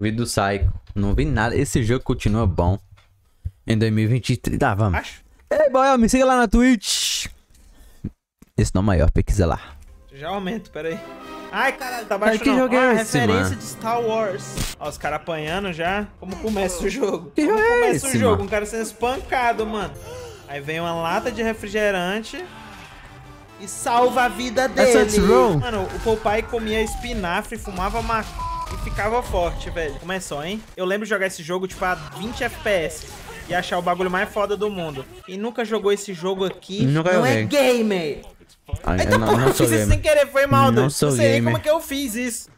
Vi do Psycho. Não vi nada. Esse jogo continua bom. Em 2023. Tá, vamos. Acho. Ei, boy, me siga lá na Twitch. Esse não é maior, pesquisa lá. Já aumento, peraí. Ai, caralho, tá baixo que não. jogo é ah, esse, referência mano? de Star Wars. Ó, os caras apanhando já. Como começa o jogo? Que Como jogo é começa é esse, o jogo? Mano? Um cara sendo espancado, mano. Aí vem uma lata de refrigerante e salva a vida é dele. Mano, o Popeye comia espinafre, fumava maconha e ficava forte, velho. Começou, hein? Eu lembro de jogar esse jogo, tipo, a 20 FPS e achar o bagulho mais foda do mundo. E nunca jogou esse jogo aqui. Nunca não é gamer. Ai, então, não, porra, não eu fiz gamer. isso sem querer, foi mal, Não sou sei gamer. como é que eu fiz isso.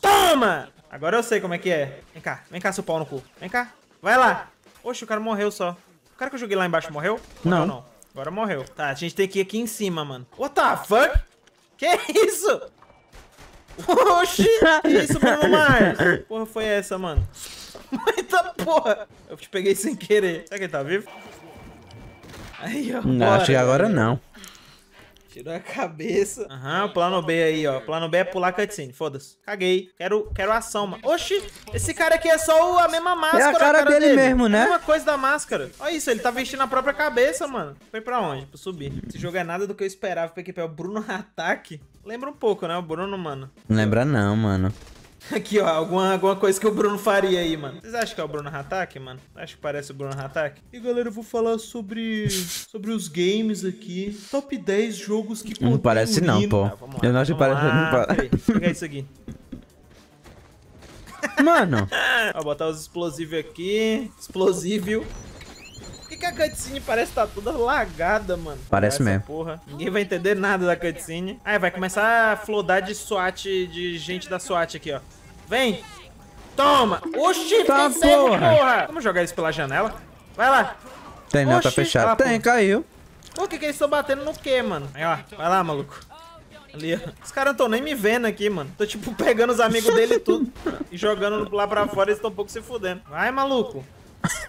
Toma! Agora eu sei como é que é. Vem cá, vem cá, seu pau no cu. Vem cá, vai lá. Oxe, o cara morreu só. O cara que eu joguei lá embaixo morreu? Não. Morreu, não. Agora morreu. Tá, a gente tem que ir aqui em cima, mano. What the fuck? Que isso? Oxi! Isso, Bruno Mars! Que porra foi essa, mano? Eita porra! Eu te peguei sem querer. Será que ele tá vivo? Aí, ó. Não, acho que agora não. Tirou a cabeça. Aham, uhum, plano B aí, ó. Plano B é pular cutscene, foda-se. Caguei. Quero, quero ação, mano. Oxi, esse cara aqui é só a mesma máscara. É a cara, a cara dele, dele, mesmo, né? É uma coisa da máscara. Olha isso, ele tá vestindo a própria cabeça, mano. Foi pra onde? Pra subir. Esse jogo é nada do que eu esperava pra equipe. É o Bruno Ataque. Lembra um pouco, né? O Bruno, mano. Não lembra não, mano. Aqui, ó, alguma, alguma coisa que o Bruno faria aí, mano. Vocês acham que é o Bruno Hatak, mano? Acho que parece o Bruno Hatak. E galera, eu vou falar sobre sobre os games aqui. Top 10 jogos que Não parece não, pô. Ah, eu não acho que parece, não Pega isso aqui. Mano. Vou botar os explosivos aqui. Explosivo que, que a cutscene parece estar tá toda lagada, mano? Parece Essa mesmo. Porra. Ninguém vai entender nada da cutscene. Aí vai começar a flodar de SWAT, de gente da SWAT aqui, ó. Vem! Toma! Oxi, tá porra. porra! Vamos jogar isso pela janela. Vai lá! Tem não, tá Oxi. tá fechado. Tem, caiu. Por que, que eles estão batendo no quê, mano? Aí, ó. Vai lá, maluco. Ali, Os caras não tão nem me vendo aqui, mano. Tô, tipo, pegando os amigos dele e tudo. e jogando lá pra fora, eles tão um pouco se fudendo. Vai, maluco.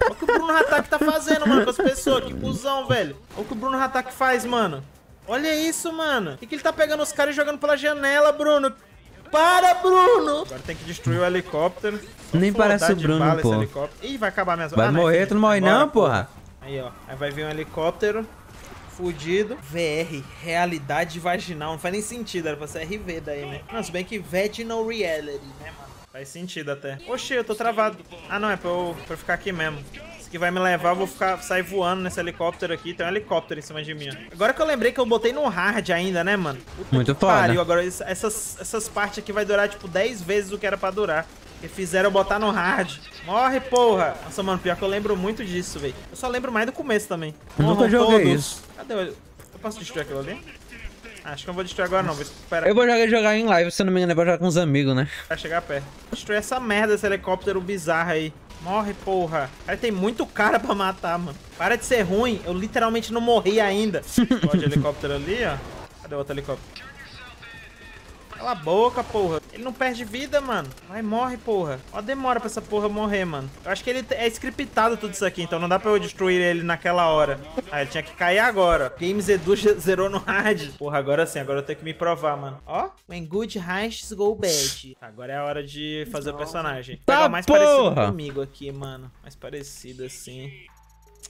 Olha o que o Bruno Hatak tá fazendo, mano, com as pessoas. Que cuzão, velho. Olha o que o Bruno Hatak faz, mano. Olha isso, mano. O que, que ele tá pegando os caras e jogando pela janela, Bruno? Para, Bruno! Agora tem que destruir o helicóptero. Só Nem parece o Bruno, pô. Ih, vai acabar minhas Vai ah, morrer, né? tu não morre Bora, não, porra. Aí, ó. Aí vai vir um helicóptero. Fudido. VR, realidade vaginal. Não faz nem sentido, era pra ser RV daí, né? Não, se bem que vaginal reality, né, mano? Faz sentido até. Oxi, eu tô travado. Ah, não, é pra eu, pra eu ficar aqui mesmo. Isso que vai me levar, eu vou ficar, sair voando nesse helicóptero aqui. Tem um helicóptero em cima de mim. Agora que eu lembrei que eu botei no hard ainda, né, mano? Puta Muito foda. Pariu. Agora essas, essas partes aqui vai durar, tipo, 10 vezes o que era pra durar. Que fizeram eu botar no hard. Morre, porra! Nossa, mano, pior que eu lembro muito disso, velho. Eu só lembro mais do começo também. Eu nunca joguei todos. isso. Cadê? Eu posso destruir aquilo ali? Acho que eu vou destruir agora não, vou esperar. Eu vou jogar, jogar em live, se não me engano, eu vou jogar com os amigos, né? Vai chegar perto. Destruir essa merda, esse helicóptero bizarro aí. Morre, porra. Cara, tem muito cara pra matar, mano. Para de ser ruim, eu literalmente não morri ainda. Pode helicóptero ali, ó. Cadê o outro helicóptero? Cala a boca, porra. Ele não perde vida, mano. Vai, morre, porra. Ó demora pra essa porra morrer, mano. Eu acho que ele é scriptado tudo isso aqui, então não dá pra eu destruir ele naquela hora. Ah, ele tinha que cair agora. Games Edu zerou no hard. Porra, agora sim, agora eu tenho que me provar, mano. Ó. When good heists go bad. Agora é a hora de fazer o personagem. Tá, Pegar mais porra. parecido comigo aqui, mano. Mais parecido assim.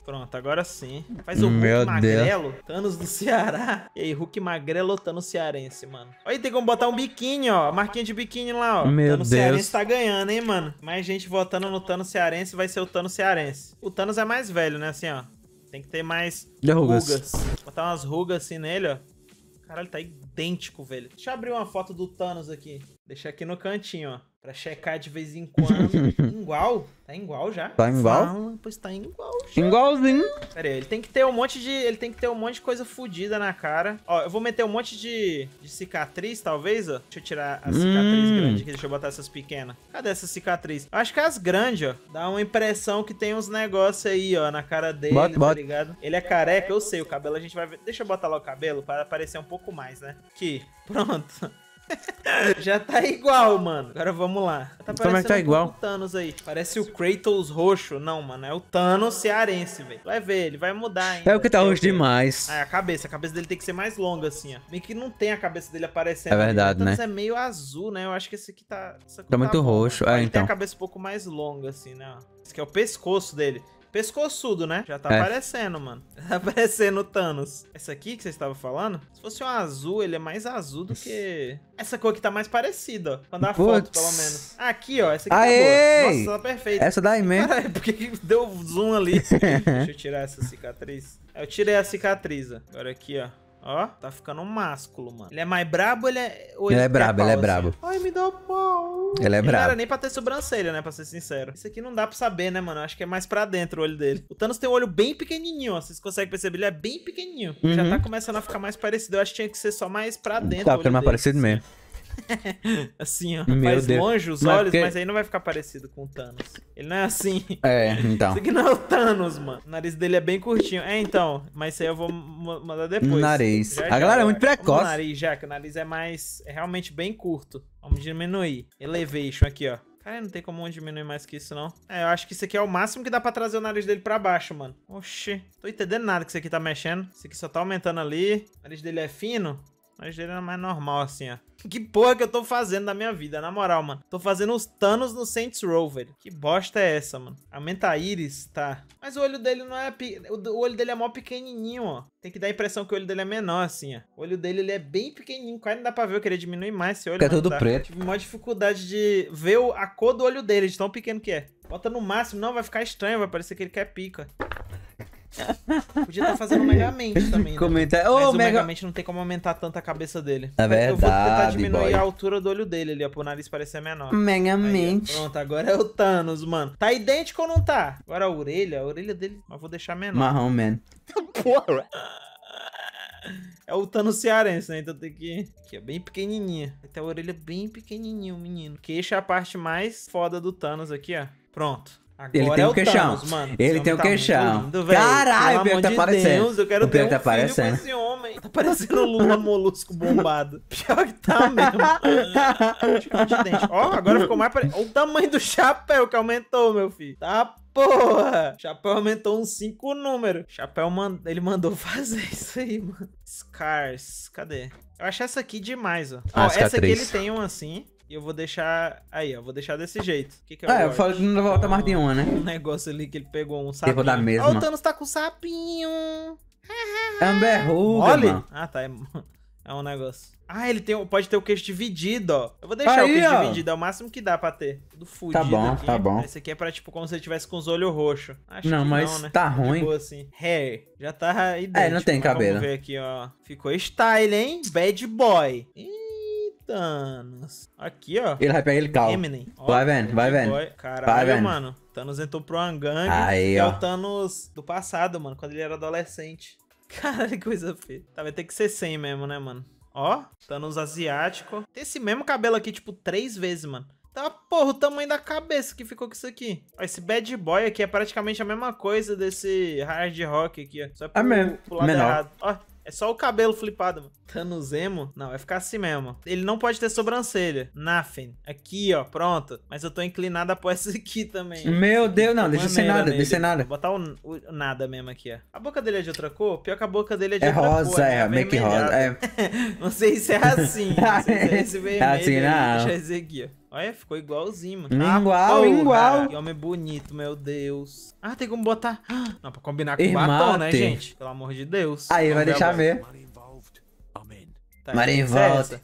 Pronto, agora sim. Faz o Hulk magrelo, Thanos do Ceará. E aí, Hulk magrelo, Thanos cearense, mano. Aí tem como botar um biquíni, ó. Marquinha de biquíni lá, ó. Meu Thanos Deus. cearense tá ganhando, hein, mano. Mais gente votando no Thanos cearense vai ser o Thanos cearense. O Thanos é mais velho, né, assim, ó. Tem que ter mais rugas. rugas. Botar umas rugas assim nele, ó. Caralho, tá idêntico, velho. Deixa eu abrir uma foto do Thanos aqui. Deixar aqui no cantinho, ó. Pra checar de vez em quando. Tá igual. Tá igual já. Tá igual? Fala, pois tá igual já. Igualzinho. Pera aí, ele tem que ter um monte de. Ele tem que ter um monte de coisa fodida na cara. Ó, eu vou meter um monte de, de cicatriz, talvez, ó. Deixa eu tirar a cicatriz hum. grande aqui. Deixa eu botar essas pequenas. Cadê essa cicatriz? Acho que as grandes, ó. Dá uma impressão que tem uns negócios aí, ó, na cara dele, bota, tá bota. ligado? Ele é careca, eu sei. O cabelo a gente vai ver. Deixa eu botar lá o cabelo para aparecer um pouco mais, né? Aqui. Pronto. Já tá igual, mano. Agora vamos lá. Tá Como é que tá igual? O Thanos aí. Parece o Kratos roxo. Não, mano. É o Thanos cearense, velho. Vai ver, ele vai mudar, hein? É o que tá roxo demais. Ah, é a cabeça. A cabeça dele tem que ser mais longa, assim, ó. Meio que não tem a cabeça dele aparecendo. É né? verdade, né? é meio azul, né? Eu acho que esse aqui tá... aqui tá, tá muito bom, roxo. Né? É, então. tem a então. cabeça um pouco mais longa, assim, né? Esse aqui é o pescoço dele. Pescoçudo, né? Já tá é. aparecendo, mano. Tá aparecendo o Thanos. Essa aqui que você estava falando, se fosse um azul, ele é mais azul do que... Essa cor aqui tá mais parecida, ó. Quando a foto, pelo menos. Aqui, ó. Essa aqui tá Aê! tá boa. Nossa, tá perfeita. Essa daí mesmo. Caralho, é, por que deu zoom ali? Deixa eu tirar essa cicatriz. Eu tirei a cicatriz, ó. Agora aqui, ó. Ó, tá ficando um másculo, mano. Ele é mais brabo ele é... ou ele, ele é brabo, ele é brabo. Assim? Ai, me dá pau. Ele é brabo. Não era nem pra ter sobrancelha, né? Pra ser sincero. Isso aqui não dá pra saber, né, mano? Acho que é mais pra dentro o olho dele. O Thanos tem um olho bem pequenininho, ó. Vocês conseguem perceber? Ele é bem pequenininho. Uhum. Já tá começando a ficar mais parecido. Eu acho que tinha que ser só mais pra tá dentro. Tá, ficando mais parecido assim. mesmo. assim, ó. Meu faz Deus. longe os mas olhos, mas aí não vai ficar parecido com o Thanos. Ele não é assim. É, então. Isso aqui não é o Thanos, mano. O nariz dele é bem curtinho. É, então. Mas isso aí eu vou mandar depois. Nariz. Já, a galera é muito precoce. O nariz, já, que o nariz é mais. É realmente bem curto. Vamos diminuir. Elevation aqui, ó. Cara, não tem como diminuir mais que isso, não. É, eu acho que isso aqui é o máximo que dá pra trazer o nariz dele pra baixo, mano. Oxi. Tô entendendo nada que isso aqui tá mexendo. Isso aqui só tá aumentando ali. O nariz dele é fino. Mas ele era mais normal, assim, ó. Que porra que eu tô fazendo da minha vida, na moral, mano. Tô fazendo os Thanos no Saints Row, velho. Que bosta é essa, mano? Aumenta a íris, tá. Mas o olho dele não é... O olho dele é mó pequenininho, ó. Tem que dar a impressão que o olho dele é menor, assim, ó. O olho dele, ele é bem pequenininho. Quase não dá pra ver. Eu queria diminuir mais esse olho. É todo tá. preto. Tive maior dificuldade de ver a cor do olho dele, de tão pequeno que é. Bota no máximo. Não, vai ficar estranho. Vai parecer que ele quer pica. Podia estar tá fazendo o Megamente também. Né? Comentar. Oh, Mas o Mega... Megamente não tem como aumentar tanto a cabeça dele. É verdade. Eu vou tentar diminuir boy. a altura do olho dele ali, ó, pro nariz parecer menor. Megamente. pronto, agora é o Thanos, mano. Tá idêntico ou não tá? Agora a orelha, a orelha dele, mas vou deixar menor. Marrom Man. Porra! É o Thanos cearense, né? Então tem que... Aqui é bem pequenininha. Até a orelha bem pequenininha, o menino. Queixa é a parte mais foda do Thanos aqui, ó. Pronto. Agora ele tem é o queixão. Thanos, mano. Ele tem o tá queixão. Lindo, Caralho, o Pedro tá aparecendo. Deus, eu quero o ter um tá aparecendo. esse homem. Tá parecendo o Lula Molusco bombado. Pior que tá mesmo. Ó, oh, agora ficou mais parecido. Olha o tamanho do chapéu que aumentou, meu filho. Tá porra! Chapéu aumentou uns 5 números. Chapéu, mand... ele mandou fazer isso aí, mano. Scars, cadê? Eu acho essa aqui demais, ó. Ah, ó essa aqui ele tem um assim. E eu vou deixar. Aí, ó. Vou deixar desse jeito. O que, que é o É, eu falo que não volta mais de uma, né? Um negócio ali que ele pegou um sapinho. da mesma. Ó, o Thanos tá com sapinho. É um berruga, Olha. mano. Ah, tá. É, é um negócio. Ah, ele tem, pode ter o queixo dividido, ó. Eu vou deixar Aí, o queixo ó. dividido, é o máximo que dá pra ter. Tudo fudido tá bom, aqui. tá bom. Esse aqui é pra, tipo, como se ele tivesse com os olhos roxos. Acho Não, que mas não, né? tá De ruim. boa, assim. Hair. Já tá é, idêntico. tem cabelo. Vamos ver aqui, ó. Ficou style, hein? Bad boy. Ih, Thanos. Aqui, ó. Ele vai pegar ele calma. Eminem. vai vendo, vai vendo. Caralho, mano. Thanos entrou pro uma Aí, ó. É o Thanos do passado, mano, quando ele era adolescente. Caralho, que coisa feia. Tá, vai ter que ser 100 mesmo, né, mano? Ó, Thanos asiático. Tem esse mesmo cabelo aqui, tipo, três vezes, mano. Tá, porra, o tamanho da cabeça que ficou com isso aqui. Ó, esse bad boy aqui é praticamente a mesma coisa desse hard rock aqui, ó. Só pro, é mesmo. pro lado Menor. errado. Ó, é só o cabelo flipado, mano. Tanuzemo? Não, vai ficar assim mesmo. Ele não pode ter sobrancelha. Nothing. Aqui, ó, pronto. Mas eu tô inclinado a pôr essa aqui também. Meu Deus, não, deixa é sem nada, nele. deixa sem nada. Vou botar o, o, nada mesmo aqui, ó. A boca dele é de outra cor? Pior que a boca dele é de é outra rosa, cor. Né? É, é meio que rosa, é. não sei se é assim. não sei se é esse assim, vermelho. É assim, não. Deixa eu aqui, ó. Olha, ficou igualzinho, mano. Ah, igual, igual. Cara, que homem bonito, meu Deus. Ah, tem como botar... Não, pra combinar com o batom, né, gente? Pelo amor de Deus. Aí, Vamos vai deixar ver. Tá Maria em é volta.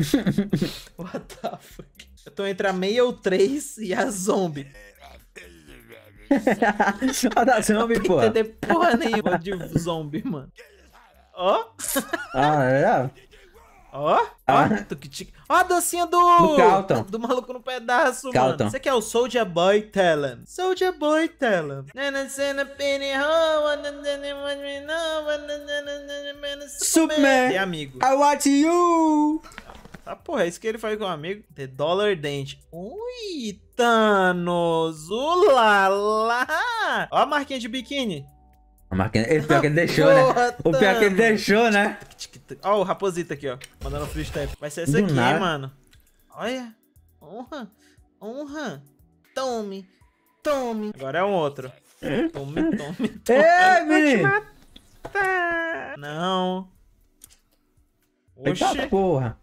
What the fuck? Eu tô entre a três e a zombie. Olha da zombie, pô. Não porra nenhuma de zombie, mano. Ó. Oh. ah, é? Ó, ó, ó a dancinha do... Do Do maluco no pedaço, Calton. mano. Isso aqui é o Soldier Boy Talent. Soldier Boy Talent. Superman. E amigo. I want you. Ah, porra, é isso que ele faz com o amigo. The Dollar Dente. Ui, Thanos. Ulala. Ó a marquinha de biquíni. A marquinha... Ele, pior que ele deixou, né? o pior que ele deixou, né? Ó, o raposito aqui, ó. Mandando um freestyle. Vai ser essa aqui, nada. mano. Olha. Honra. Honra. Tome. Tome. Agora é um outro. Tome, tome, tome. É, Ei, matar. Não. Oxi. Eita porra.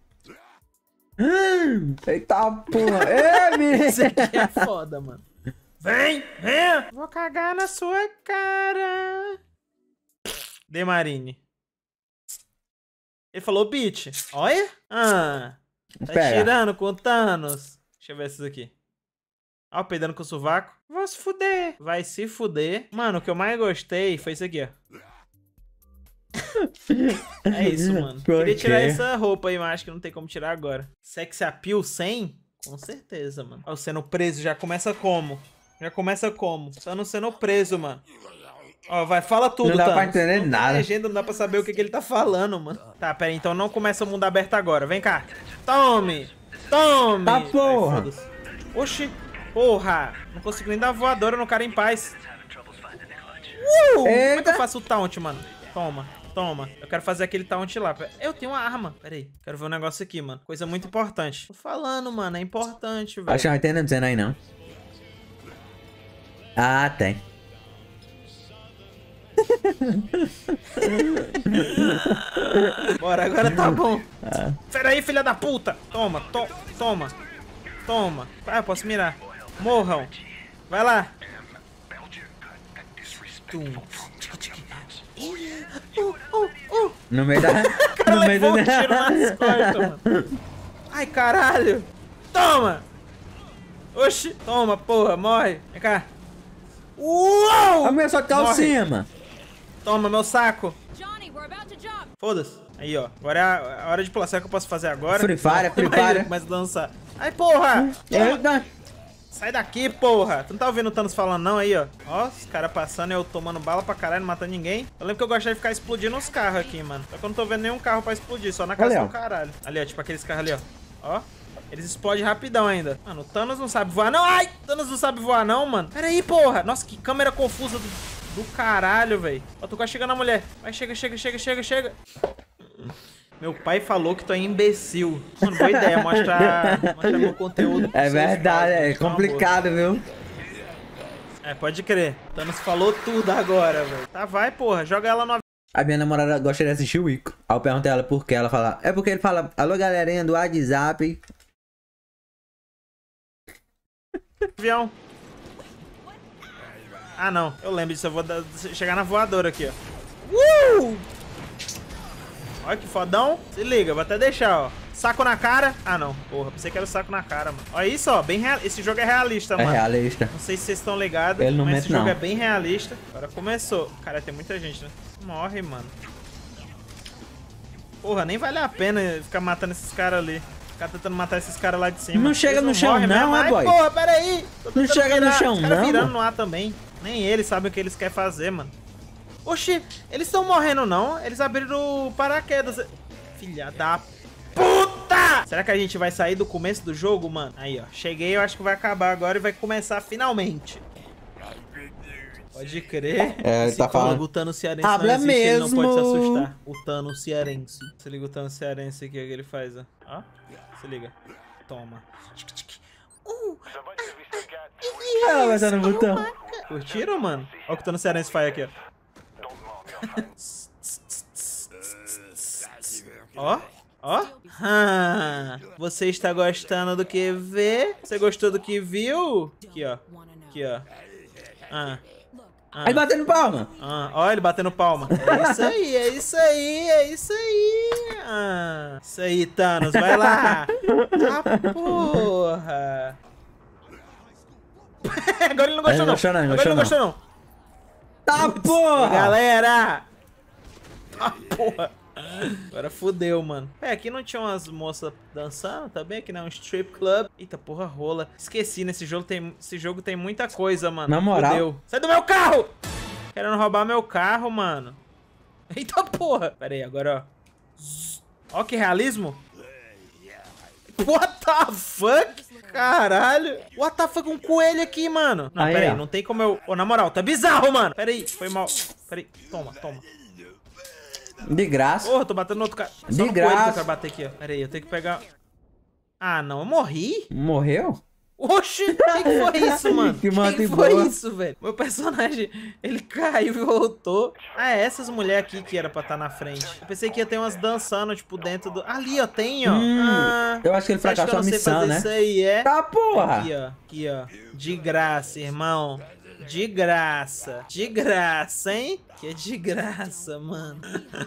Hum, eita porra. Ei, menino. Isso aqui é foda, mano. Vem, vem. Vou cagar na sua cara. Demarine. Ele falou bitch. Olha. Ah. Tá tirando com o Thanos. Deixa eu ver esses aqui. Ó, peidando com o sovaco. Vai se fuder. Vai se fuder. Mano, o que eu mais gostei foi isso aqui, ó. é isso, mano. Por Queria quê? tirar essa roupa aí, mas acho que não tem como tirar agora. Sex appeal 100? Com certeza, mano. Ó, sendo preso já começa como? Já começa como? Só não sendo preso, mano. Ó, vai, fala tudo, Não dá Thanos. pra entender não nada. Legenda, não dá pra saber o que, que ele tá falando, mano. Tá, pera então não começa o mundo aberto agora. Vem cá. Tome! Tome! Tá porra! Oxi, porra! Não consigo nem dar voadora no cara em paz. Uh! Como é que eu faço o taunt, mano? Toma, toma. Eu quero fazer aquele taunt lá. Eu tenho uma arma. Pera aí. Quero ver um negócio aqui, mano. Coisa muito importante. Tô falando, mano. É importante, velho. Acho que não tem dizendo aí, não. Ah, tem. Bora, agora tá bom. Ah. Pera aí, filha da puta. Toma, to toma. Toma. Ah, posso mirar. Morram. Vai lá. Tum. No meio da... no meio da... Um costas, mano. Ai, caralho. Toma. Oxi. Toma, porra. Morre. Vem cá. Uou! A minha só calcinha, mano. Toma, meu saco. Foda-se. Aí, ó. Agora é a é hora de pular. Será que eu posso fazer agora? Free Fire, Free Fire. Mas lançar. Ai, porra! É, Sai daqui, porra! Tu não tá ouvindo o Thanos falando não aí, ó. Ó, os caras passando, eu tomando bala pra caralho, não matando ninguém. Eu lembro que eu gostava de ficar explodindo os carros aqui, mano. Só que eu não tô vendo nenhum carro pra explodir, só na casa Olha, do caralho. Ali, ó, tipo aqueles carros ali, ó. Ó. Eles explodem rapidão ainda. Mano, o Thanos não sabe voar, não. Ai! Thanos não sabe voar, não, mano. Pera aí, porra. Nossa, que câmera confusa do do caralho, velho. Ó, tô quase chegando na mulher. Vai, chega, chega, chega, chega, chega. Meu pai falou que tu é imbecil. Mano, boa ideia, mostrar meu conteúdo. É verdade, pais, é complicado, viu? É, pode crer. Thanos falou tudo agora, velho. Tá, vai, porra. Joga ela no a minha namorada gosta de assistir o Ico. Aí eu perguntei ela por que. Ela fala, é porque ele fala, alô galerinha do WhatsApp. Avião. Ah, não. Eu lembro disso. Eu vou dar, chegar na voadora aqui, ó. Uh! Olha que fodão. Se liga, vou até deixar, ó. Saco na cara. Ah, não. Porra, pensei que era o saco na cara, mano. Olha isso, ó. Bem real... Esse jogo é realista, é mano. É realista. Não sei se vocês estão ligados, Ele não mas esse não. jogo é bem realista. Agora começou. Cara, tem muita gente, né? Morre, mano. Porra, nem vale a pena ficar matando esses caras ali. Ficar tentando matar esses caras lá de cima. Não chega no chão não, é, boy? porra, peraí. Não chega virar. no chão não. Os caras virando no ar também. Nem eles sabem o que eles querem fazer, mano. Oxi, eles estão morrendo não? Eles abriram o paraquedas. Filha da puta! Será que a gente vai sair do começo do jogo, mano? Aí, ó. Cheguei, eu acho que vai acabar agora e vai começar finalmente. Pode crer. É, ele tá falando. O Tano Cearense Habla não existe, mesmo. não pode se assustar. O Tano Cearense. Se liga o Tano Cearense aqui, é que ele faz, ó. ó. Se liga. Toma. Uh, ah, mas tá no botão. Curtiram, mano? Olha o que tá no Serense Fire aqui, ó. ó. Ó. você está gostando do que vê? Você gostou do que viu? Aqui, ó. Aqui, ó. Ah. Ah. Aí batendo palma. Ah, ele batendo palma. É isso aí, é isso aí, é isso aí. Ah, isso aí, Thanos, vai lá. Ah, porra. Agora ele não gostou, não. Gostou, não. Agora ele não gostou, não. Tá, porra! Galera! Tá, porra! Agora fodeu, mano. É, aqui não tinha umas moças dançando, tá bem? Aqui não um strip club. Eita, porra, rola. Esqueci, nesse jogo tem, esse jogo tem muita coisa, mano. Na moral. Fudeu. Sai do meu carro! Querendo roubar meu carro, mano. Eita porra. Pera aí, agora, ó. Ó que realismo. What the fuck? Caralho. What the fuck? Um coelho aqui, mano. Não, aí, pera aí. Não tem como eu... oh, na moral, tá bizarro, mano. Pera aí. Foi mal. Pera aí. Toma, toma. De graça. Porra, oh, tô batendo no outro cara. De graça. coelho que eu quero bater aqui, ó. Pera aí, eu tenho que pegar... Ah, não. Eu morri? Morreu? Oxi, o que, foi isso, mano? O que, que foi boa. isso, velho? Meu personagem, ele caiu e voltou. Ah, é essas mulheres aqui que era pra estar tá na frente. Eu pensei que ia ter umas dançando, tipo, dentro do... Ali, ó, tem, ó. Hum, ah, eu acho que ele fracassou a missão, né? Isso aí, é. Tá, porra! Aqui, ó. Aqui, ó. De graça, irmão. De graça. De graça, hein? Que é de graça, mano.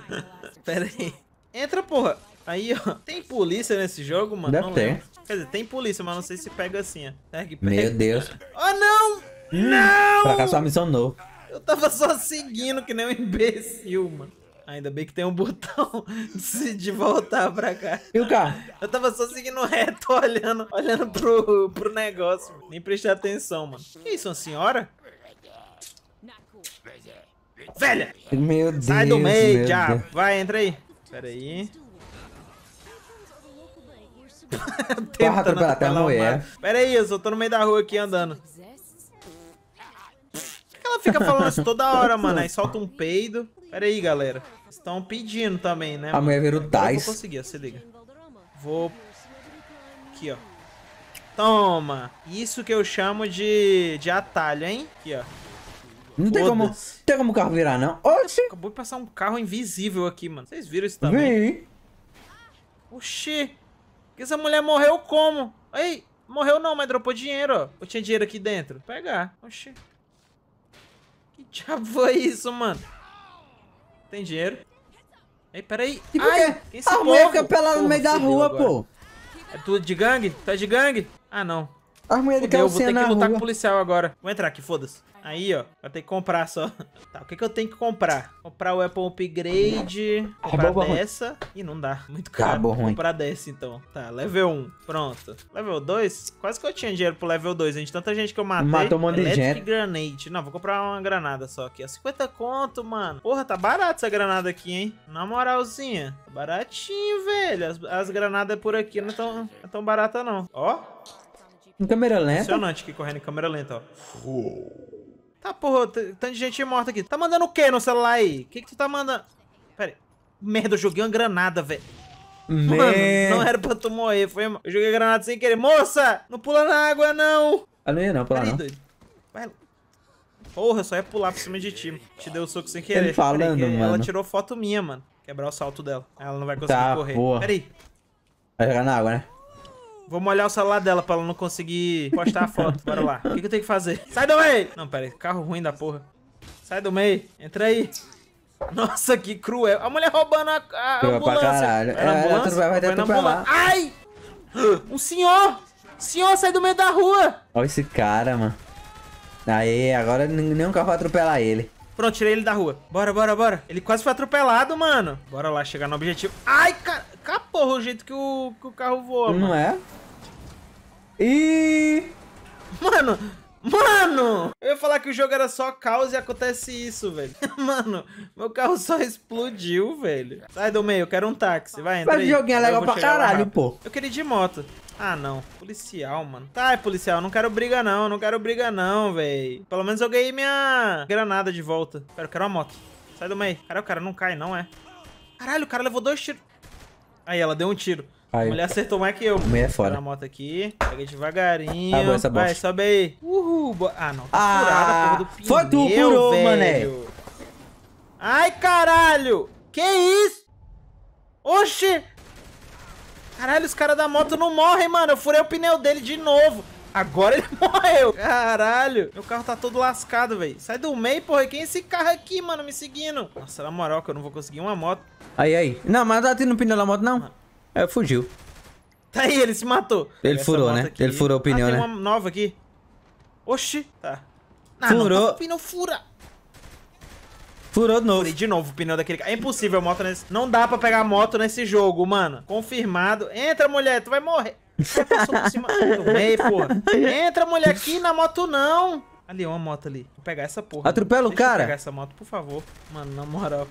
Pera aí. Entra, porra. Aí, ó. Tem polícia nesse jogo, mano? Deve Não ter. Lembro. Quer dizer, tem polícia, mas não sei se pega assim, ó. É né? pega. Meu Deus. Oh, não! Não! não! Fracassou a missão novo. Eu tava só seguindo que nem um imbecil, mano. Ainda bem que tem um botão de, voltar pra cá. Viu, cara? Eu tava só seguindo reto, olhando, olhando pro, pro negócio. Mano. Nem prestei atenção, mano. Que isso, uma senhora? Velha! Meu Deus, Sai do meio, já. Vai, entra aí. Pera aí. Tentando atropelar uma mulher. Pera aí, eu só tô no meio da rua aqui andando. Por que ela fica falando isso toda hora, mano? Aí solta um peido. Pera aí, galera. Estão pedindo também, né? A mulher virou Tais. Vou conseguir, ó, se liga. Vou... Aqui, ó. Toma. Isso que eu chamo de, de atalho, hein? Aqui, ó. Não tem como, não tem como o carro virar, não. Oxi! Acabou de passar um carro invisível aqui, mano. Vocês viram isso também? Vem. Oxi! essa mulher morreu como? Ei, morreu não, mas dropou dinheiro, ó. Eu tinha dinheiro aqui dentro. Vou pegar. Oxi. Que diabo foi é isso, mano? Tem dinheiro? Ei, peraí. E por Ai, quem é se A mulher fica pela no meio da rua, agora. pô. É tudo de gangue? Tá de gangue? Ah, não. As mulheres Fudeu, vou ter que lutar rua. com o policial agora. Vou entrar aqui, foda-se. Aí, ó. Vai ter que comprar só. Tá, o que, que eu tenho que comprar? Comprar o Apple Upgrade. Comprar Acabou dessa. Ruim. Ih, não dá. Muito caro. Acabou ruim. Comprar dessa, então. Tá, level 1. Pronto. Level 2? Quase que eu tinha dinheiro pro level 2, gente. Tanta gente que eu matei. Matou um monte de gente. Granate. Não, vou comprar uma granada só aqui. Ó, 50 conto, mano. Porra, tá barato essa granada aqui, hein? Na moralzinha. baratinho, velho. As, as granadas por aqui não tão, não é tão barata, não. Ó. Em câmera lenta? Impressionante aqui correndo em câmera lenta, ó. Tá, porra, tanto de gente morta aqui. Tá mandando o que no celular aí? O que que tu tá mandando? Pera aí. Merda, eu joguei uma granada, velho. Mano, não era pra tu morrer, foi... Eu joguei a granada sem querer. Moça, não pula na água, não! Ah, não ia não, pula Peraí, não. Doido. Vai... só ia pular por cima de ti. Te deu o soco sem tá querer. falando, mano. Ela tirou foto minha, mano. Quebrar o salto dela. Ela não vai conseguir tá, correr. Porra. Peraí. Vai jogar na água, né? Vou molhar o celular dela pra ela não conseguir postar a foto. Bora lá. O que, que eu tenho que fazer? Sai do meio! Não, pera aí. Carro ruim da porra. Sai do meio. Entra aí. Nossa, que cruel. A mulher roubando a, a ambulância. Pra caralho. Era é, ambulância? Ela vai vai na ambulância. Ai! Um senhor! Senhor, sai do meio da rua! Olha esse cara, mano. Aí, agora nenhum carro vai atropelar ele. Pronto, tirei ele da rua. Bora, bora, bora. Ele quase foi atropelado, mano. Bora lá, chegar no objetivo. Ai, cara. Caporra o jeito que o, que o carro voa, Não mano. é? E... Mano, Mano! Eu ia falar que o jogo era só caos e acontece isso, velho. Mano, meu carro só explodiu, velho. Sai do meio, eu quero um táxi. Vai, entra Mas aí. joguinho é legal pra caralho, pô. Eu queria ir de moto. Ah, não. Policial, mano. Tá, é policial. Não quero briga, não. Não quero briga, não, velho. Pelo menos eu ganhei minha granada de volta. Pera, eu quero uma moto. Sai do meio. Cara, o cara não cai, não, é? Caralho, o cara levou dois tiros. Aí, ela deu um tiro. Aí. A mulher acertou mais que eu. Mulher é fora. a moto aqui. Pega devagarinho. Ah, boa, essa Vai, bosta. sobe aí. Uhul. Bo... Ah, não. Tá ah, furada, pneu, Foi tu, furou, velho. mané. Ai, caralho. Que isso? Oxi. Caralho, os caras da moto não morrem, mano. Eu furei o pneu dele de novo. Agora ele morreu. Caralho. Meu carro tá todo lascado, velho. Sai do meio, porra. Quem é esse carro aqui, mano, me seguindo? Nossa, na moral, que eu não vou conseguir uma moto. Aí, aí. Não, mas não tá tendo pneu na moto, não. Mano. É, fugiu. Tá aí, ele se matou. Ele Essa furou, né? Aqui... Ele furou o pneu, ah, tem né? uma nova aqui. Oxi. Tá. Ah, furou. Não, o pneu fura. Furou de novo. Furei de novo o pneu daquele cara. É impossível a moto nesse... Não dá pra pegar moto nesse jogo, mano. Confirmado. Entra, mulher, tu vai morrer. Você por cima porra. Entra, mulher, aqui na moto não. Ali, uma moto ali. Vou pegar essa porra. Atropela o cara. Vou pegar essa moto, por favor. Mano, na moral.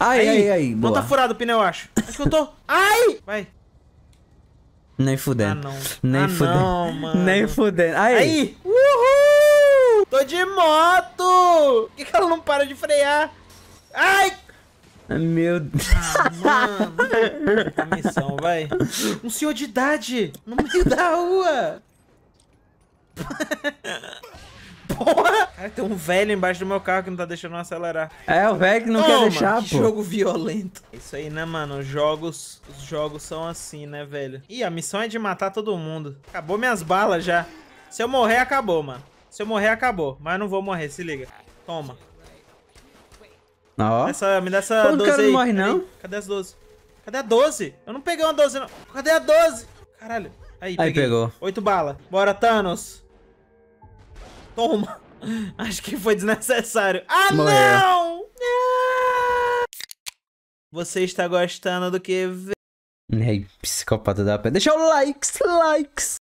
Ai, aí, ai, ai. Não tá boa. tá furado o pneu, eu acho. Acho que eu tô. Ai! Vai. Nem fudendo. Ah, Nem ah, fudendo. Não, mano. Nem fudendo. Aí. aí. Uhul! Tô de moto! Por que, que ela não para de frear? Ai! Meu Deus. Ah, mano. missão, vai. Um senhor de idade no meio da rua. porra! Cara, tem um velho embaixo do meu carro que não tá deixando eu acelerar. É, o velho que não Toma, quer deixar, pô. jogo violento. Isso aí, né, mano? Os jogos, os jogos são assim, né, velho? Ih, a missão é de matar todo mundo. Acabou minhas balas já. Se eu morrer, acabou, mano. Se eu morrer, acabou. Mas não vou morrer, se liga. Toma. Ó. Essa, me dá essa Todo 12 morre, não. Cadê as 12? Cadê a 12? Eu não peguei uma 12, não. Cadê a 12? Caralho. Aí, aí pegou. 8 balas. Bora, Thanos. Toma. Acho que foi desnecessário. Ah, não! Ah! Você está gostando do que vê? Ei, psicopata da pé. Deixa o likes, likes.